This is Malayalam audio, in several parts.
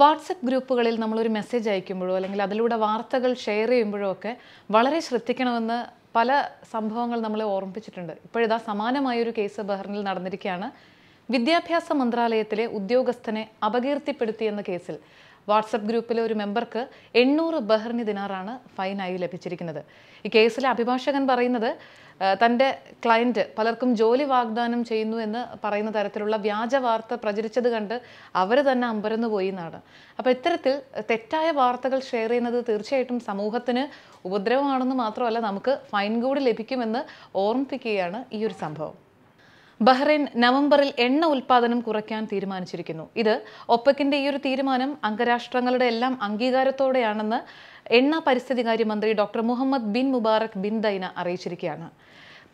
വാട്സപ്പ് ഗ്രൂപ്പുകളിൽ നമ്മളൊരു മെസ്സേജ് അയക്കുമ്പോഴോ അല്ലെങ്കിൽ അതിലൂടെ വാർത്തകൾ ഷെയർ ചെയ്യുമ്പോഴോ ഒക്കെ വളരെ ശ്രദ്ധിക്കണമെന്ന് പല സംഭവങ്ങൾ നമ്മളെ ഓർമ്മിപ്പിച്ചിട്ടുണ്ട് ഇപ്പോഴിതാ സമാനമായൊരു കേസ് ബഹ്റിനിൽ നടന്നിരിക്കുകയാണ് വിദ്യാഭ്യാസ മന്ത്രാലയത്തിലെ ഉദ്യോഗസ്ഥനെ അപകീർത്തിപ്പെടുത്തിയെന്ന കേസിൽ വാട്സപ്പ് ഗ്രൂപ്പിലെ ഒരു മെമ്പർക്ക് എണ്ണൂറ് ബഹറിനി ദിനാറാണ് ഫൈനായി ലഭിച്ചിരിക്കുന്നത് ഈ കേസിലെ അഭിഭാഷകൻ പറയുന്നത് തൻ്റെ ക്ലയൻറ്റ് പലർക്കും ജോലി വാഗ്ദാനം ചെയ്യുന്നു എന്ന് പറയുന്ന തരത്തിലുള്ള വ്യാജ വാർത്ത പ്രചരിച്ചത് കണ്ട് അവർ തന്നെ അമ്പരന്നു പോയി എന്നാണ് അപ്പോൾ ഇത്തരത്തിൽ തെറ്റായ വാർത്തകൾ ഷെയർ ചെയ്യുന്നത് തീർച്ചയായിട്ടും സമൂഹത്തിന് ഉപദ്രവമാണെന്ന് മാത്രമല്ല നമുക്ക് ഫൈൻ കൂടി ലഭിക്കുമെന്ന് ഓർമ്മിപ്പിക്കുകയാണ് ഈ ഒരു സംഭവം ബഹ്റൈൻ നവംബറിൽ എണ്ണ ഉൽപ്പാദനം കുറയ്ക്കാൻ തീരുമാനിച്ചിരിക്കുന്നു ഇത് ഒപ്പക്കിന്റെ ഈ ഒരു തീരുമാനം അംഗരാഷ്ട്രങ്ങളുടെ എല്ലാം അംഗീകാരത്തോടെയാണെന്ന് എണ്ണ കാര്യമന്ത്രി doctor Mohammed bin Mubarak bin Daina അറിയിച്ചിരിക്കുകയാണ്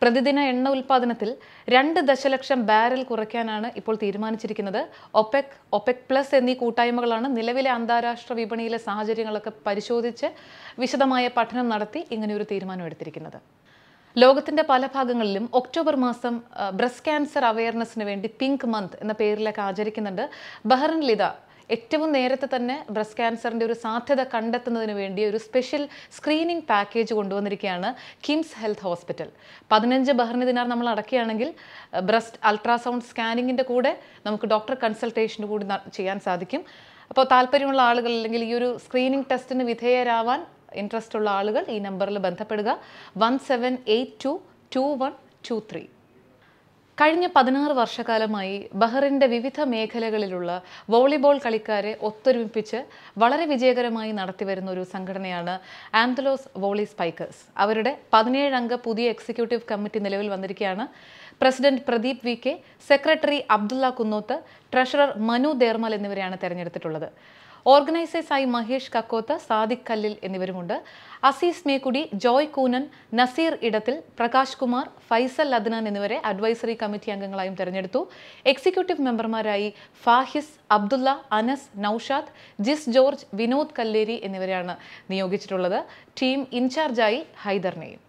പ്രതിദിന എണ്ണ ഉൽപ്പാദനത്തിൽ രണ്ട് ദശലക്ഷം ബാരൽ കുറയ്ക്കാനാണ് ഇപ്പോൾ തീരുമാനിച്ചിരിക്കുന്നത് ഒപെക് ഒപെക് പ്ലസ് എന്നീ കൂട്ടായ്മകളാണ് നിലവിലെ അന്താരാഷ്ട്ര വിപണിയിലെ സാഹചര്യങ്ങളൊക്കെ പരിശോധിച്ച് വിശദമായ പഠനം നടത്തി ഇങ്ങനെയൊരു തീരുമാനം എടുത്തിരിക്കുന്നത് ലോകത്തിന്റെ പല ഭാഗങ്ങളിലും ഒക്ടോബർ മാസം ബ്രസ്റ്റ് ക്യാൻസർ അവയർനെസ്സിന് വേണ്ടി പിങ്ക് മന്ത് എന്ന പേരിലൊക്കെ ആചരിക്കുന്നുണ്ട് ബഹ്റിൻ ലിത ഏറ്റവും നേരത്തെ തന്നെ ബ്രസ്റ്റ് ക്യാൻസറിൻ്റെ ഒരു സാധ്യത കണ്ടെത്തുന്നതിന് വേണ്ടി ഒരു സ്പെഷ്യൽ സ്ക്രീനിംഗ് പാക്കേജ് കൊണ്ടുവന്നിരിക്കുകയാണ് കിംസ് ഹെൽത്ത് ഹോസ്പിറ്റൽ പതിനഞ്ച് ബഹ്റിന് ദിനാർ നമ്മൾ അടക്കുകയാണെങ്കിൽ ബ്രസ്റ്റ് അൾട്രാസൗണ്ട് സ്കാനിങ്ങിൻ്റെ കൂടെ നമുക്ക് ഡോക്ടർ കൺസൾട്ടേഷൻ കൂടി ചെയ്യാൻ സാധിക്കും അപ്പോൾ താല്പര്യമുള്ള ആളുകൾ അല്ലെങ്കിൽ ഈ ഒരു സ്ക്രീനിംഗ് ടെസ്റ്റിന് വിധേയരാവാൻ ഇൻട്രസ്റ്റ് ഉള്ള ആളുകൾ ഈ നമ്പറിൽ ബന്ധപ്പെടുക one seven eight two two one two three കഴിഞ്ഞ പതിനാറ് വർഷക്കാലമായി ബഹ്റിൻ്റെ വിവിധ മേഖലകളിലുള്ള വോളിബോൾ കളിക്കാരെ ഒത്തൊരുമിപ്പിച്ച് വളരെ വിജയകരമായി നടത്തിവരുന്ന ഒരു സംഘടനയാണ് ആന്തലോസ് വോളി സ്പൈക്കേഴ്സ് അവരുടെ പതിനേഴംഗ പുതിയ എക്സിക്യൂട്ടീവ് കമ്മിറ്റി നിലവിൽ വന്നിരിക്കുകയാണ് president Pradeep V K secretary Abdulla Kunnoth treasurer Manu ദേർമൽ എന്നിവരെയാണ് തെരഞ്ഞെടുത്തിട്ടുള്ളത് ഓർഗനൈസേഴ്സായി മഹേഷ് കക്കോത്ത് സാദിഖ് കല്ലിൽ എന്നിവരുമുണ്ട് അസീസ് മേക്കുടി ജോയ് കൂനൻ നസീർ ഇടത്തിൽ പ്രകാശ് കുമാർ ഫൈസൽ അദ്നാൻ എന്നിവരെ അഡ്വൈസറി കമ്മിറ്റി അംഗങ്ങളായും തെരഞ്ഞെടുത്തു എക്സിക്യൂട്ടീവ് മെമ്പർമാരായി ഫാഹിസ് അബ്ദുള്ള അനസ് നൌഷാദ് ജിസ് ജോർജ് വിനോദ് കല്ലേരി എന്നിവരെയാണ് നിയോഗിച്ചിട്ടുള്ളത് ടീം ഇൻചാർജായി ഹൈദറിനെയും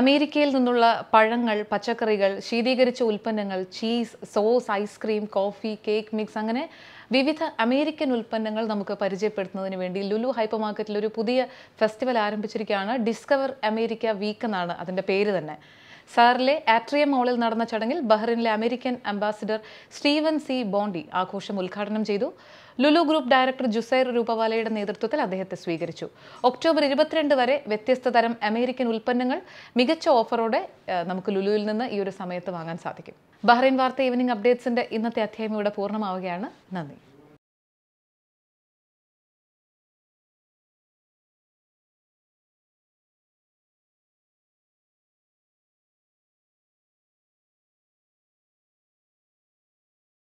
അമേരിക്കയിൽ നിന്നുള്ള പഴങ്ങൾ പച്ചക്കറികൾ ശീതീകരിച്ച ഉൽപ്പന്നങ്ങൾ cheese sauce ice cream coffee cake mix അങ്ങനെ വിവിധ അമേരിക്കൻ ഉൽപ്പന്നങ്ങൾ നമുക്ക് പരിചയപ്പെടുത്തുന്നതിന് വേണ്ടി ലുലു ഹൈപ്പർ മാർക്കറ്റിൽ ഒരു പുതിയ ഫെസ്റ്റിവൽ ആരംഭിച്ചിരിക്കുകയാണ് ഡിസ്കവർ അമേരിക്ക വീക്ക് എന്നാണ് അതിൻ്റെ പേര് തന്നെ സാറിലെ ആട്രിയം മോളിൽ നടന്ന ചടങ്ങിൽ ബഹ്റിനിലെ American ambassador Steven C Bondi ആഘോഷം ഉദ്ഘാടനം ചെയ്തു ലുലു ഗ്രൂപ്പ് ഡയറക്ടർ ജുസൈർ രൂപവാലയുടെ നേതൃത്വത്തിൽ അദ്ദേഹത്തെ സ്വീകരിച്ചു ഒക്ടോബർ ഇരുപത്തിരണ്ട് വരെ വ്യത്യസ്ത തരം അമേരിക്കൻ ഉൽപ്പന്നങ്ങൾ മികച്ച ഓഫറോടെ നമുക്ക് ലുലുവിൽ നിന്ന് ഈ ഒരു സമയത്ത് വാങ്ങാൻ സാധിക്കും ബഹ്റൈൻ വാർത്ത ഈവനിംഗ് അപ്ഡേറ്റ്സിന്റെ ഇന്നത്തെ അധ്യായം ഇവിടെ പൂർണ്ണമാവുകയാണ് നന്ദി